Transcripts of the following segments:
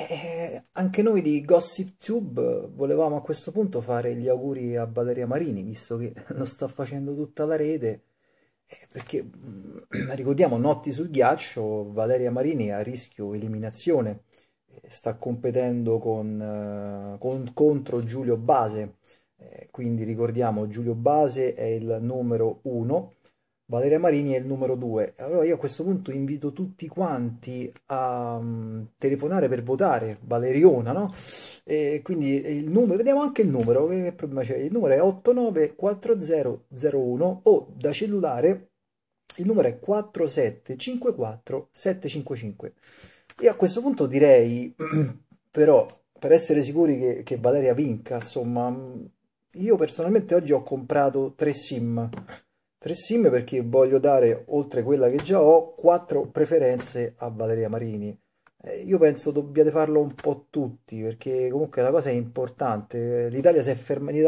Eh, anche noi di Gossip Tube volevamo a questo punto fare gli auguri a Valeria Marini, visto che lo sta facendo tutta la rete, eh, perché mm, ricordiamo notti sul ghiaccio, Valeria Marini è a rischio eliminazione, eh, sta competendo con, con, contro Giulio Base, quindi ricordiamo Giulio Base è il numero 1 Valeria Marini è il numero 2. Allora io a questo punto invito tutti quanti a mm, telefonare per votare Valeriona, no? E quindi il numero, vediamo anche il numero, che problema c'è? Cioè il numero è 894001 o da cellulare il numero è 4754755. Io a questo punto direi, però, per essere sicuri che, che Valeria vinca, insomma, io personalmente oggi ho comprato tre sim Tre sim perché voglio dare, oltre quella che già ho, quattro preferenze a Valeria Marini. Eh, io penso dobbiate farlo un po' tutti, perché comunque la cosa è importante. L'Italia, si è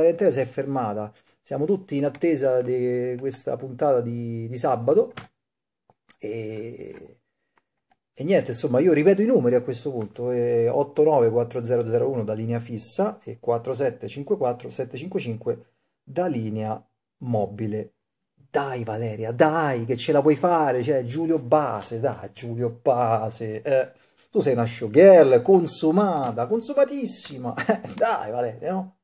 intera si è fermata. Siamo tutti in attesa di questa puntata di, di sabato. E... E niente, insomma, io ripeto i numeri a questo punto, eh, 894001 da linea fissa e 4754755 da linea mobile. Dai Valeria, dai, che ce la puoi fare, cioè Giulio Base, dai Giulio Base, eh, tu sei una showgirl consumata, consumatissima, dai Valeria, no?